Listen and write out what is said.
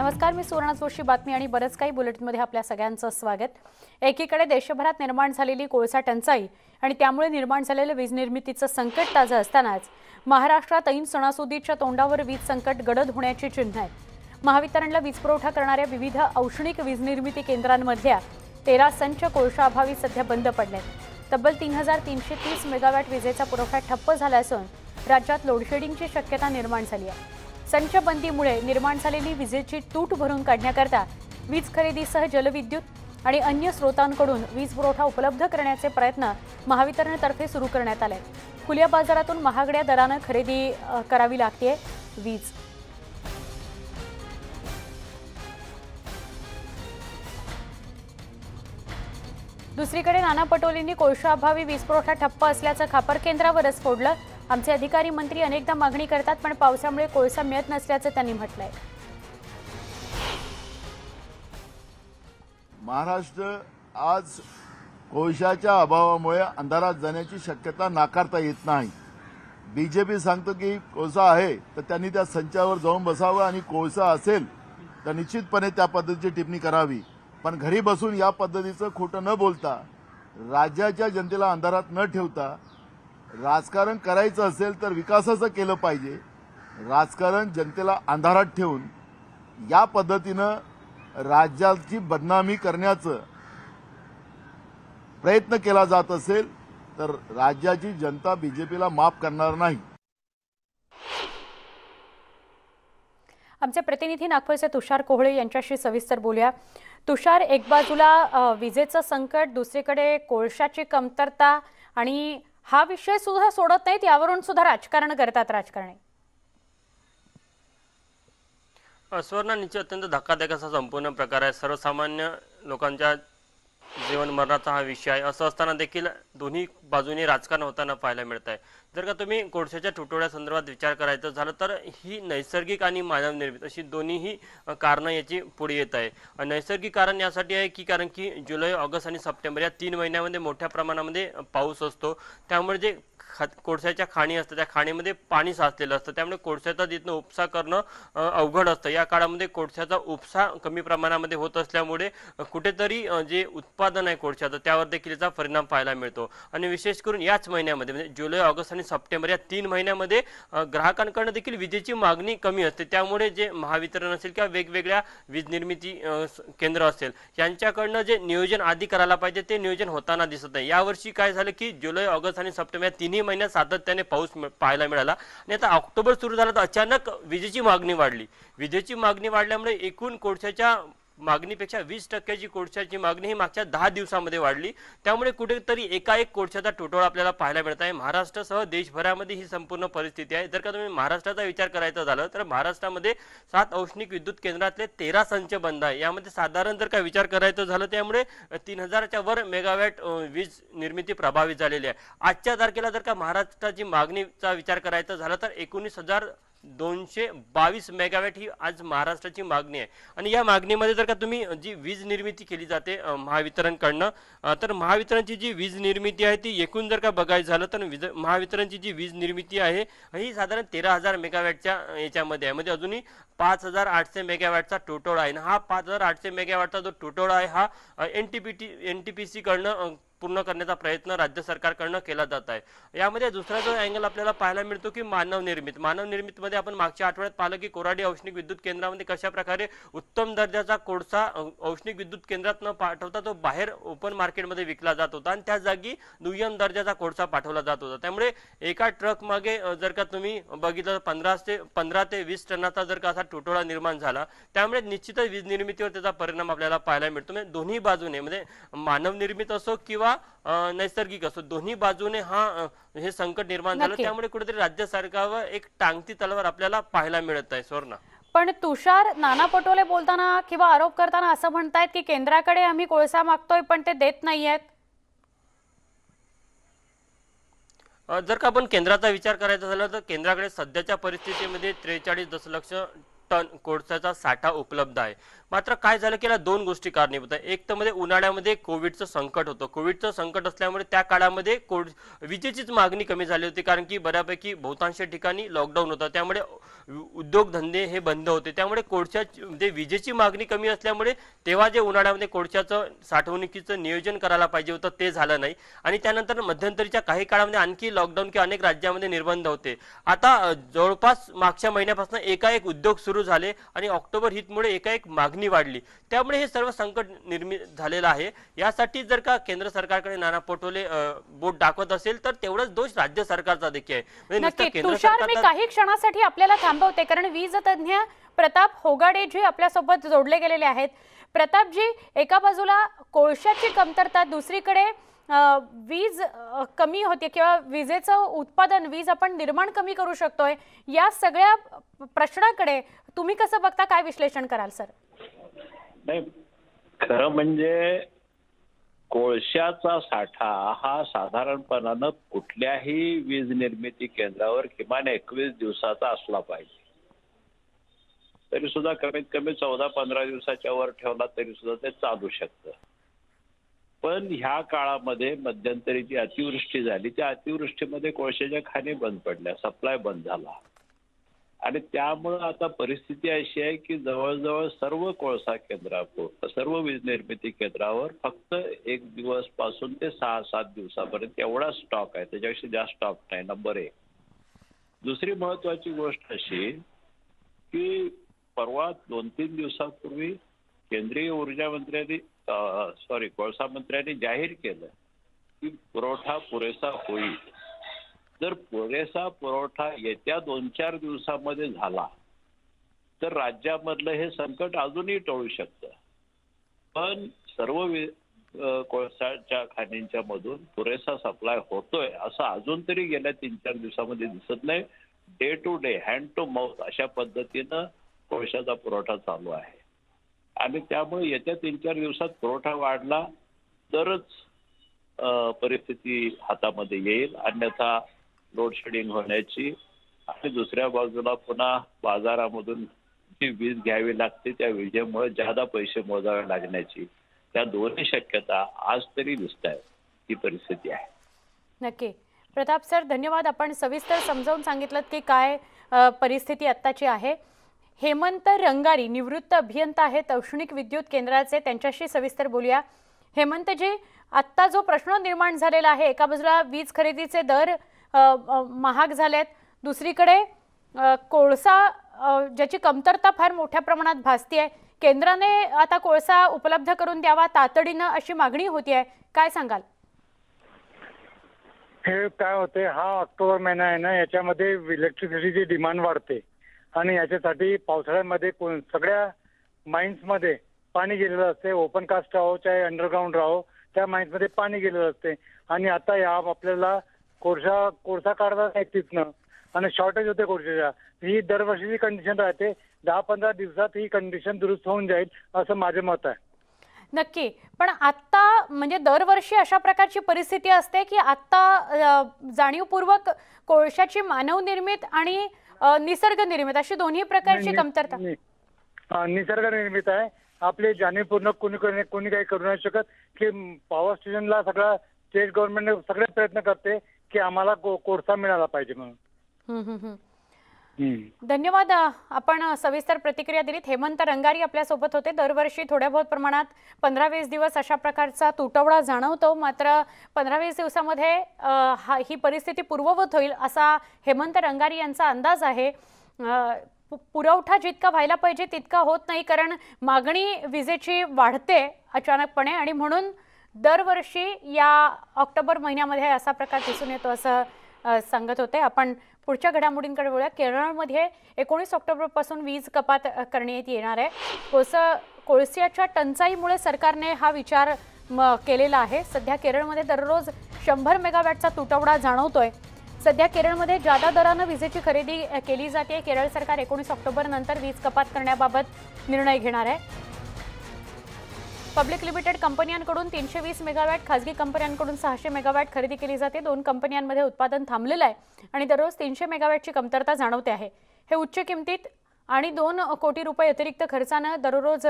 नमस्कार मी सुवर्ण जोशी बातमी आणि बरंच काही बुलेटिनमध्ये आपल्या सगळ्यांचं स्वागत एकीकडे देशभरात निर्माण झालेली कोळसा टंचाई आणि त्यामुळे निर्माण झालेलं वीज निर्मितीचं संकट ताजं असतानाच महाराष्ट्रात ऐन सणासुदीच्या तोंडावर वीज संकट गडद होण्याची चिन्ह आहेत महावितरणला वीज पुरवठा करणाऱ्या विविध औष्णिक वीज निर्मिती केंद्रांमधल्या तेरा संच कोळशाअभावी सध्या बंद पडलेत तब्बल तीन हजार तीनशे तीस मेगावॅट विजेचा पुरवठा ठप्प झाला असून राज्यात लोडशेडिंगची शक्यता निर्माण झाली आहे संचबंदीमुळे निर्माण झालेली विजेची तूट भरून काढण्याकरता वीज खरेदीसह जलविद्युत आणि अन्य स्रोतांकडून वीज पुरवठा उपलब्ध करण्याचे प्रयत्न महावितरणतर्फे सुरू करण्यात आले खुल्या बाजारातून महागड्या दरानं खरेदी करावी लागते वीज दुसरीकडे नाना पटोलेंनी कोळशाअभावी वीज पुरवठा ठप्प असल्याचं खापर केंद्रावरच फोडलं आमचे अधिकारी मंत्री अनेकदा मागणी करतात पण पावसामुळे कोळसा मिळत नसल्याचं त्यांनी म्हटलंय महाराष्ट्र आज कोळशाच्या अभावामुळे अंधारात जाण्याची शक्यता नाकारता येत नाही बीजेपी सांगतो की कोळसा आहे तर त्यांनी त्या संचावर जाऊन बसावं आणि कोळसा असेल तर निश्चितपणे त्या पद्धतीची टिप्पणी करावी पण घरी बसून या पद्धतीचं खोटं न बोलता राज्याच्या जनतेला अंधारात न ठेवता राजकारण करायचं असेल तर विकासाचं केलं पाहिजे राजकारण जनतेला अंधारात ठेवून या पद्धतीनं राज्याची बदनामी करण्याचं प्रयत्न केला जात असेल तर राज्याची जनता बीजेपीला माफ करणार नाही आमचे प्रतिनिधी नागपूरचे तुषार कोहळे यांच्याशी सविस्तर बोलूया तुषार एक बाजूला विजेचं संकट दुसरीकडे कोळशाची कमतरता आणि हा विषय सुद्धा सोडत नाहीत यावरून सुद्धा राजकारण करतात राजकारणी स्वर्णा निश्चित अत्यंत धक्कादायक असा संपूर्ण प्रकार आहे सर्वसामान्य लोकांच्या जीवन मरणाचा हा विषय आहे असं असताना देखील दोन्ही बाजूने राजकारण होताना पाहायला मिळत आहे जर का तुम्ही कोळशाच्या तुटवड्यासंदर्भात विचार करायचा झालं तर ही नैसर्गिक आणि मानवनिर्मित अशी दोन्हीही कारणं याची पुढे येत आहे नैसर्गिक कारण यासाठी आहे की कारण की जुलै ऑगस्ट आणि सप्टेंबर या तीन महिन्यामध्ये मोठ्या प्रमाणामध्ये पाऊस असतो त्यामुळे जे खा कोळशाच्या खाणी असतात त्या खाणीमध्ये पाणी साचलेलं असतं त्यामुळे कोळशाचा तिथनं उपसा करणं अवघड असतं या काळामध्ये कोळशाचा उपसा कमी प्रमाणामध्ये होत असल्यामुळे कुठेतरी जे उत्पादन आहे कोळशाचं त्यावर देखील याचा परिणाम पाहायला मिळतो आणि विशेष करून याच महिन्यामध्ये म्हणजे जुलै ऑगस्ट आणि सप्टेंबर या तीन महिन्यामध्ये ग्राहकांकडनं देखील विजेची मागणी कमी असते त्यामुळे जे महावितरण असेल किंवा वेगवेगळ्या वीज निर्मिती केंद्र असेल यांच्याकडनं जे नियोजन आधी करायला पाहिजे ते नियोजन होताना दिसत नाही यावर्षी काय झालं की जुलै ऑगस्ट आणि सप्टेंबर या तिन्ही तिन्ही महिन्यात सातत्याने पाऊस पाहायला मिळाला आणि आता ऑक्टोबर सुरू झाला तर अचानक विजेची मागणी वाढली विजेची मागणी वाढल्यामुळे एकूण कोळशाच्या मागणीपेक्षा वीस टक्क्याची कोळशाची मागणी ही मागच्या दहा दिवसामध्ये वाढली त्यामुळे कुठेतरी एका एक कोळशाचा टोटोळा आपल्याला पाहायला मिळत आहे महाराष्ट्रासह देशभरामध्ये ही संपूर्ण परिस्थिती आहे जर का तुम्ही महाराष्ट्राचा विचार करायचा झाला तर महाराष्ट्रामध्ये सात औष्णिक विद्युत केंद्रातले तेरा संच बंद आहे यामध्ये साधारण जर का विचार करायचा झालं त्यामुळे तीन हजाराच्या वर मेगावॅट वीज निर्मिती प्रभावित झालेली आहे आजच्या तारखेला जर का महाराष्ट्राची मागणीचा विचार करायचा झाला तर एकोणीस हजार दोनशे बावीस मेगावॅट ही आज महाराष्ट्राची मागणी आहे आणि या मागणीमध्ये जर का तुम्ही जी वीज निर्मिती केली जाते महावितरणकडनं तर महावितरणची जी वीज निर्मिती आहे ती एकूण जर का बघायचं झालं तर महावितरणची जी वीज निर्मिती आहे ही साधारण तेरा हजार मेगावॅटच्या याच्यामध्ये आहे म्हणजे अजूनही पाच हजार आठशे मेगावॅटचा टोटोळा आहे ना हा पाच हजार आठशे मेगावॅटचा जो टोटोळा आहे हा N T P T N T P सीकडनं पूर्ण करण्याचा प्रयत्न राज्य सरकारकडनं केला जात आहे यामध्ये दुसरा जो अँगल आपल्याला पाहायला मिळतो की मानव निर्मित मानवनिर्मित मानवनिर्मितमध्ये आपण मागच्या आठवड्यात पाहिलं की कोराडी औष्णिक विद्युत केंद्रामध्ये कशा प्रकारे उत्तम दर्जाचा कोळसा औष्णिक विद्युत केंद्रात न पाठवता तो बाहेर ओपन मार्केटमध्ये विकला जात होता आणि त्या जागी दुय्यम दर्जाचा कोळसा पाठवला जात होता त्यामुळे एका ट्रक मागे जर का तुम्ही बघितलं पंधरा ते पंधरा ते वीस टनाचा जर का असा तुटोळा निर्माण झाला त्यामुळे निश्चितच वीज निर्मितीवर त्याचा परिणाम आपल्याला पाहायला मिळतो म्हणजे दोन्ही बाजूने म्हणजे मानव निर्मित असो किंवा किंवा नैसर्गिक असो दोन्ही बाजूने हा हे संकट निर्माण झालं त्यामुळे कुठेतरी राज्य सरकारवर एक टांगती तलवार आपल्याला पाहायला मिळत आहे स्वर्ण पण तुषार नाना पटोले बोलताना किंवा आरोप करताना असं म्हणतायत की केंद्राकडे आम्ही कोळसा मागतोय पण ते देत नाहीयेत जर का आपण केंद्राचा विचार करायचा झाला तर केंद्राकडे सध्याच्या परिस्थितीमध्ये त्रेचाळीस दशलक्ष टन कोळसाचा साठा उपलब्ध आहे मात्र काय झालं की याला दोन गोष्टी कारणीभूत आहे एक तर मध्ये उन्हाळ्यामध्ये कोविडचं संकट होतं कोविडचं संकट असल्यामुळे त्या काळामध्ये कोड विजेचीच मागणी कमी झाली होती कारण की बऱ्यापैकी बहुतांश ठिकाणी लॉकडाऊन होता त्यामुळे उद्योगधंदे हे बंद होते त्यामुळे कोळशा म्हणजे विजेची मागणी कमी असल्यामुळे तेव्हा जे उन्हाळ्यामध्ये कोळशाचं साठवणुकीचं नियोजन करायला पाहिजे होतं ते झालं नाही आणि त्यानंतर मध्यंतरीच्या काही काळामध्ये आणखी लॉकडाऊन किंवा अनेक राज्यामध्ये निर्बंध होते आता जवळपास मागच्या महिन्यापासून एकाएक उद्योग सुरू झाले आणि ऑक्टोबर हितमुळे एकाएक मागणी मागणी वाढली त्यामुळे हे सर्व संकट निर्मित झालेलं आहे यासाठी जर का केंद्र सरकारकडे नाना पटोले बोट दाखवत असेल तर तेवढाच दोष राज्य सरकारचा देखील आहे म्हणजे काही क्षणासाठी आपल्याला थांबवते कारण वीज तज्ञ प्रताप होगाडे जी आपल्यासोबत जोडले गेलेले आहेत प्रतापजी एका बाजूला कोळशाची कमतरता दुसरीकडे वीज कमी होते किंवा विजेचं उत्पादन वीज आपण निर्माण कमी करू शकतोय या सगळ्या प्रश्नाकडे तुम्ही कसं बघता काय विश्लेषण कराल सर नाही खरं म्हणजे कोळशाचा साठा हा साधारणपणानं कुठल्याही वीज निर्मिती केंद्रावर किमान एकवीस दिवसाचा असला पाहिजे तरी सुद्धा कमीत कमी चौदा पंधरा दिवसाच्या वर ठेवला तरी सुद्धा ते चालू शकत पण ह्या काळामध्ये मध्यंतरी जी अतिवृष्टी झाली त्या अतिवृष्टीमध्ये कोळशाच्या खाणी बंद पडल्या सप्लाय बंद झाला आणि त्यामुळं आता परिस्थिती अशी आहे की जवळजवळ सर्व कोळसा केंद्रावर सर्व वीज निर्मिती केंद्रावर फक्त एक दिवस पासून ते सहा सात दिवसापर्यंत एवढा स्टॉक आहे त्याच्यापेक्षा जास्त स्टॉक नाही नंबर एक दुसरी महत्वाची गोष्ट अशी की परवा दोन तीन दिवसापूर्वी केंद्रीय ऊर्जा मंत्र्यांनी सॉरी कोळसा मंत्र्यांनी जाहीर केलं की पुरवठा पुरेसा होईल जर पुरेसा पुरवठा येत्या दोन चार दिवसामध्ये झाला तर राज्यामधलं हे संकट अजूनही टळू शकतं पण सर्व कोळसाच्या खाणींच्या मधून पुरेसा सप्लाय होतोय असं अजून तरी गेल्या तीन चार दिवसामध्ये दिसत नाही day to day hand to mouth अशा पद्धतीनं कोळशाचा पुरवठा चालू आहे आणि त्यामुळे येत्या तीन चार दिवसात पुरवठा वाढला तरच परिस्थिती हातामध्ये येईल अन्यथा लोड शेडिंग होण्याची आणि दुसऱ्या बाजूला पुन्हा बाजारामधून जी वीज घ्यावी लागते त्या विजेमुळे जादा पैसे मोजावे लागण्याची त्या दोन्ही शक्यता आज तरी दिसत ही परिस्थिती आहे नक्की प्रताप सर धन्यवाद आपण सविस्तर समजावून सांगितलं की काय परिस्थिती आत्ताची आहे हेमंत रंगारी निवृत्त अभियंता आहेत औष्णिक विद्युत केंद्राचे त्यांच्याशी सविस्तर बोलूया हेमंतजी आत्ता जो प्रश्न निर्माण झालेला आहे एका बाजूला वीज खरेदीचे दर महाग झाल्यात दुसरीकडे कोळसा ज्याची कमतरता फार मोठ्या प्रमाणात भासते आहे केंद्राने आता कोळसा उपलब्ध करून द्यावा तातडीनं अशी मागणी होती आहे काय सांगाल हे काय होते हा ऑक्टोबर महिना आहे ना याच्यामध्ये इलेक्ट्रिसिटीची डिमांड वाढते आणि याच्यासाठी पावसाळ्यामध्ये सगळ्या मध्ये पाणी गेलेलं असते ओपन कास्ट राहो चाहे अंडरग्राऊंड राहो त्या माइन्समध्ये पाणी गेलेलं असते आणि आता या आपल्याला कोळसा कोळसा काढता नाही तिथनं आणि शॉर्टेज होते कोळशाच्या ही दरवर्षीची कंडिशन राहते दहा पंधरा दिवसात ही कंडिशन दुरुस्त होऊन जाईल असं माझं मत आहे नक्की पण आता म्हणजे दरवर्षी अशा प्रकारची परिस्थिती असते की आता जाणीवपूर्वक कोळशाची मानवनिर्मित आणि निसर्ग निर्मित अशी दोन्ही प्रकारची कमतरता निसर्ग निर्मित आहे आपले जाणीवपूर्ण कोणी कोणी काही करू नाही शकत की पॉवर स्टेशनला सगळा स्टेट गव्हर्नमेंट सगळे प्रयत्न करते की आम्हाला कोळसा मिळाला पाहिजे म्हणून धन्यवाद आपण सविस्तर प्रतिक्रिया दिलीत हेमंत रंगारी आपल्यासोबत होते दरवर्षी थोड्या बहुत प्रमाणात पंधरा वीस दिवस अशा प्रकारचा तुटवडा जाणवतो मात्र पंधरा वीस दिवसामध्ये ही परिस्थिती पूर्ववत होईल असा हेमंत रंगारी यांचा अंदाज आहे पुरवठा जितका व्हायला पाहिजे तितका होत नाही कारण मागणी विजेची वाढते अचानकपणे आणि म्हणून दरवर्षी या ऑक्टोबर महिन्यामध्ये असा प्रकार दिसून येतो असं सांगत होते आपण पुढच्या घडामोडींकडे बोलूया केरळमध्ये एकोणीस ऑक्टोबरपासून वीज कपात करण्यात येणार आहे कोळसं कोळसियाच्या टंचाईमुळे सरकारने हा विचार म केलेला आहे सध्या केरळमध्ये दररोज शंभर मेगावॅटचा तुटवडा जाणवतोय सध्या केरळमध्ये जादा दरानं विजेची खरेदी केली जाते केरळ सरकार एकोणीस ऑक्टोबरनंतर वीज कपात करण्याबाबत निर्णय घेणार आहे पब्लिक लिमिटेड कंपन्यांकडून तीनशे वीस मेगावॅट खाजगी कंपन्यांकडून सहाशे मेगावॅट खरेदी केली जाते दोन कंपन्यांमध्ये उत्पादन थांबलेलं आहे आणि दररोज तीनशे मेगावॅटची कमतरता जाणवते आहे हे उच्च किमतीत आणि दोन कोटी रुपये अतिरिक्त खर्चानं दररोज